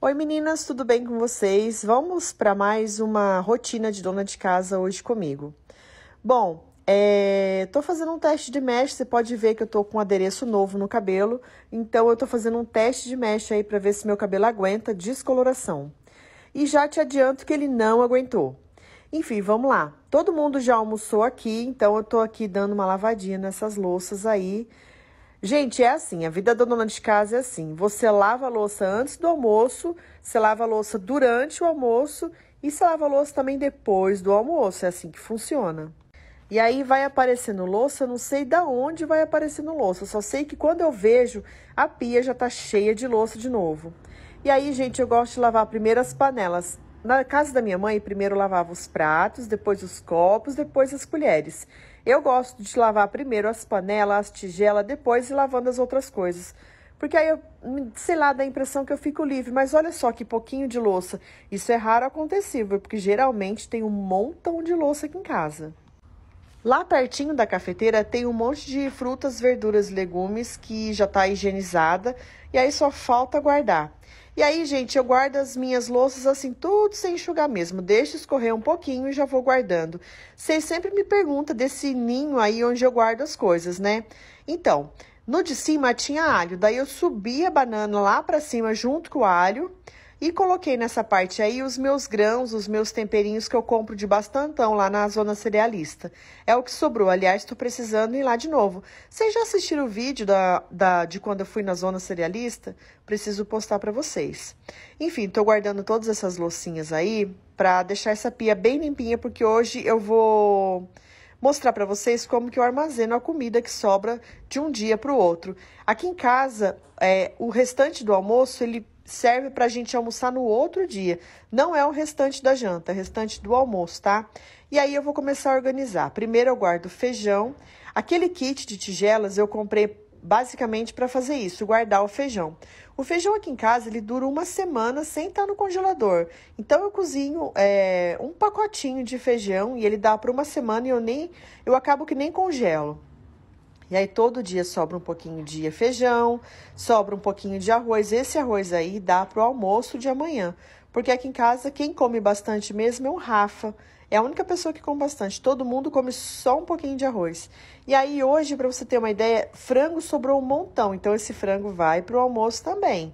Oi meninas, tudo bem com vocês? Vamos para mais uma rotina de dona de casa hoje comigo. Bom, é, tô fazendo um teste de mesh, você pode ver que eu tô com um adereço novo no cabelo, então eu tô fazendo um teste de mesh aí para ver se meu cabelo aguenta descoloração. E já te adianto que ele não aguentou. Enfim, vamos lá. Todo mundo já almoçou aqui, então eu tô aqui dando uma lavadinha nessas louças aí. Gente, é assim, a vida da dona de casa é assim. Você lava a louça antes do almoço, você lava a louça durante o almoço e você lava a louça também depois do almoço. É assim que funciona. E aí vai aparecendo louça, não sei da onde vai aparecendo louça. Só sei que quando eu vejo, a pia já tá cheia de louça de novo. E aí, gente, eu gosto de lavar primeiro as panelas. Na casa da minha mãe, primeiro lavava os pratos, depois os copos, depois as colheres. Eu gosto de lavar primeiro as panelas, as tigelas, depois ir lavando as outras coisas. Porque aí eu, hum, sei lá, dá a impressão que eu fico livre, mas olha só que pouquinho de louça. Isso é raro acontecer, porque geralmente tem um montão de louça aqui em casa. Lá pertinho da cafeteira tem um monte de frutas, verduras, legumes que já está higienizada e aí só falta guardar. E aí, gente, eu guardo as minhas louças assim, tudo sem enxugar mesmo. Deixo escorrer um pouquinho e já vou guardando. Vocês sempre me perguntam desse ninho aí onde eu guardo as coisas, né? Então, no de cima tinha alho, daí eu subi a banana lá para cima junto com o alho. E coloquei nessa parte aí os meus grãos, os meus temperinhos que eu compro de bastantão lá na zona cerealista. É o que sobrou. Aliás, estou precisando ir lá de novo. Vocês já assistiram o vídeo da, da, de quando eu fui na zona cerealista? Preciso postar para vocês. Enfim, estou guardando todas essas loucinhas aí para deixar essa pia bem limpinha, porque hoje eu vou mostrar para vocês como que eu armazeno a comida que sobra de um dia para o outro. Aqui em casa, é, o restante do almoço, ele serve para a gente almoçar no outro dia. Não é o restante da janta, é o restante do almoço, tá? E aí eu vou começar a organizar. Primeiro eu guardo feijão. Aquele kit de tigelas eu comprei basicamente para fazer isso, guardar o feijão. O feijão aqui em casa ele dura uma semana sem estar tá no congelador. Então eu cozinho é, um pacotinho de feijão e ele dá para uma semana e eu nem eu acabo que nem congelo. E aí todo dia sobra um pouquinho de feijão, sobra um pouquinho de arroz. Esse arroz aí dá pro almoço de amanhã. Porque aqui em casa quem come bastante mesmo é o Rafa. É a única pessoa que come bastante. Todo mundo come só um pouquinho de arroz. E aí hoje, para você ter uma ideia, frango sobrou um montão. Então esse frango vai pro almoço também.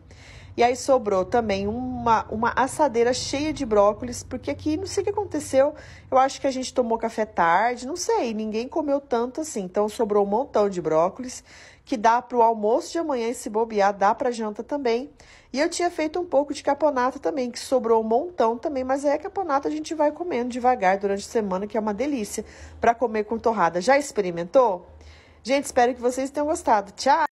E aí sobrou também uma, uma assadeira cheia de brócolis, porque aqui não sei o que aconteceu. Eu acho que a gente tomou café tarde, não sei, ninguém comeu tanto assim. Então sobrou um montão de brócolis que dá para o almoço de amanhã e se bobear, dá para janta também. E eu tinha feito um pouco de caponata também, que sobrou um montão também, mas aí a caponata a gente vai comendo devagar durante a semana, que é uma delícia para comer com torrada. Já experimentou? Gente, espero que vocês tenham gostado. Tchau!